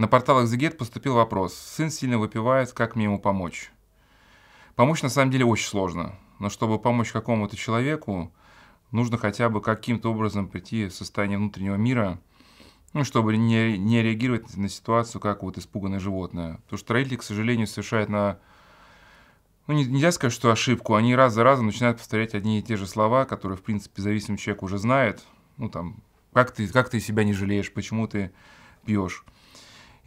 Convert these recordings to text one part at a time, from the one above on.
На портал «Экзегет» поступил вопрос. Сын сильно выпивает, как мне ему помочь? Помочь на самом деле очень сложно. Но чтобы помочь какому-то человеку, нужно хотя бы каким-то образом прийти в состояние внутреннего мира, ну, чтобы не, не реагировать на ситуацию, как вот испуганное животное. То, что родители, к сожалению, совершают на... Ну, нельзя сказать, что ошибку. Они раз за разом начинают повторять одни и те же слова, которые, в принципе, зависимый человек уже знает. Ну, там, как ты, как ты себя не жалеешь, почему ты пьешь.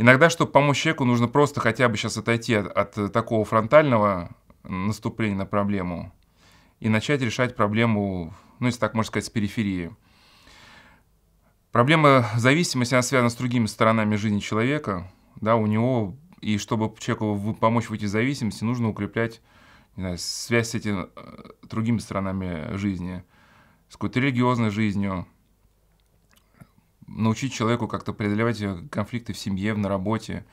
Иногда, чтобы помочь человеку, нужно просто хотя бы сейчас отойти от, от э, такого фронтального наступления на проблему и начать решать проблему, ну, если так можно сказать, с периферии. Проблема зависимости, она связана с другими сторонами жизни человека. Да, у него, и чтобы человеку помочь выйти из зависимости, нужно укреплять не знаю, связь с этими э, другими сторонами жизни, с какой-то религиозной жизнью, научить человеку как-то преодолевать э, конфликты в семье, на работе.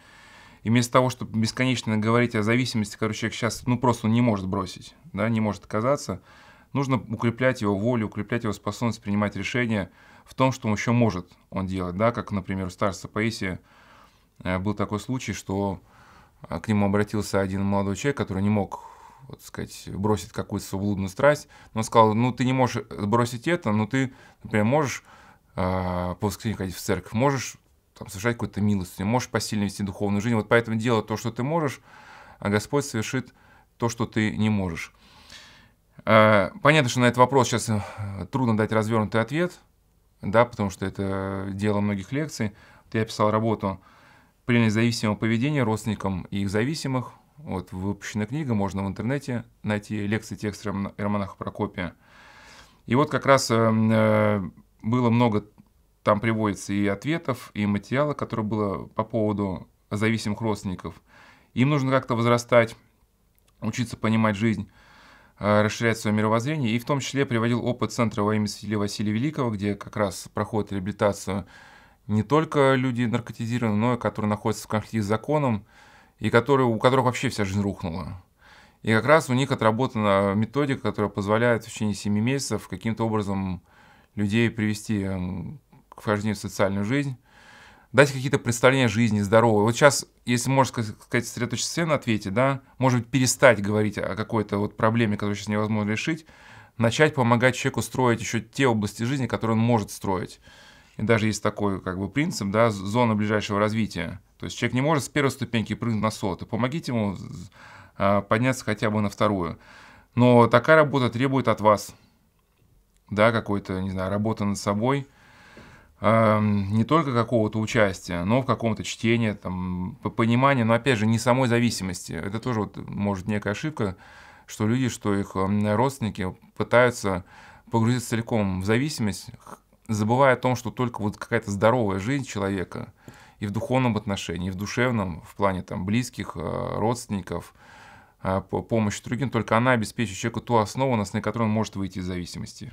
И вместо того, чтобы бесконечно говорить о зависимости, короче, человек сейчас, ну, просто не может бросить, да, не может отказаться, нужно укреплять его волю, укреплять его способность принимать решения в том, что он еще может он делать, да, как, например, у старца Паисия э, был такой случай, что э, к нему обратился один молодой человек, который не мог вот, сказать, бросить какую-то свою страсть. Но он сказал, ну, ты не можешь бросить это, но ты, например, можешь а, по воскресеньям ходить в церковь, можешь там, совершать какую-то милостыню, можешь посильно вести духовную жизнь. Вот поэтому делай то, что ты можешь, а Господь совершит то, что ты не можешь. А, понятно, что на этот вопрос сейчас э, трудно дать развернутый ответ, да, потому что это дело многих лекций. Вот я писал работу «Принятие зависимого поведения родственникам и их зависимых». Вот выпущена книга, можно в интернете найти лекции текст Романаха Прокопия. И вот как раз эм, э, было много, там приводится и ответов, и материала, которое было по поводу зависимых родственников. Им нужно как-то возрастать, учиться понимать жизнь, э, расширять свое мировоззрение. И в том числе приводил опыт Центра во имя Василия Василия Великого, где как раз проходит реабилитацию не только люди наркотизированы, но и которые находятся в конфликте с законом, и которые, у которых вообще вся жизнь рухнула. И как раз у них отработана методика, которая позволяет в течение 7 месяцев каким-то образом людей привести эм, к вхождению в социальную жизнь, дать какие-то представления о жизни, здоровой. Вот сейчас, если можно сказать, сосредоточиться на ответе, да, может быть, перестать говорить о какой-то вот проблеме, которую сейчас невозможно решить, начать помогать человеку строить еще те области жизни, которые он может строить. И даже есть такой как бы принцип, да, зона ближайшего развития. То есть человек не может с первой ступеньки прыгнуть на сотый. Помогите ему а, подняться хотя бы на вторую. Но такая работа требует от вас да, какой-то, не знаю, работы над собой, эм, не только какого-то участия, но в каком-то чтении, там, понимании, но опять же не самой зависимости. Это тоже вот, может некая ошибка, что люди, что их эм, родственники пытаются погрузиться целиком в зависимость, забывая о том, что только вот какая-то здоровая жизнь человека и в духовном отношении, и в душевном, в плане там близких, э, родственников, э, помощи другим, только она обеспечит человеку ту основу, на которой он может выйти из зависимости.